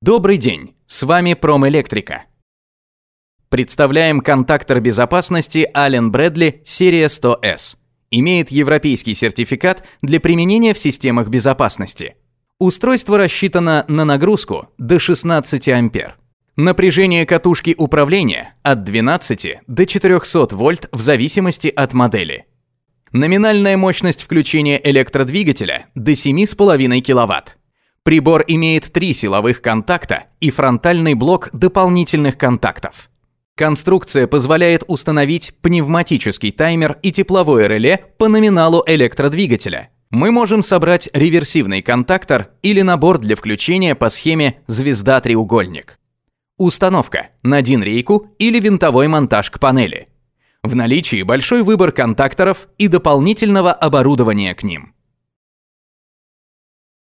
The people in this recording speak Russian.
Добрый день, с вами Промэлектрика. Представляем контактор безопасности Allen Bradley серия 100S. Имеет европейский сертификат для применения в системах безопасности. Устройство рассчитано на нагрузку до 16 ампер. Напряжение катушки управления от 12 до 400 вольт в зависимости от модели. Номинальная мощность включения электродвигателя до 7,5 киловатт. Прибор имеет три силовых контакта и фронтальный блок дополнительных контактов. Конструкция позволяет установить пневматический таймер и тепловое реле по номиналу электродвигателя. Мы можем собрать реверсивный контактор или набор для включения по схеме «звезда-треугольник». Установка на один рейку или винтовой монтаж к панели. В наличии большой выбор контакторов и дополнительного оборудования к ним.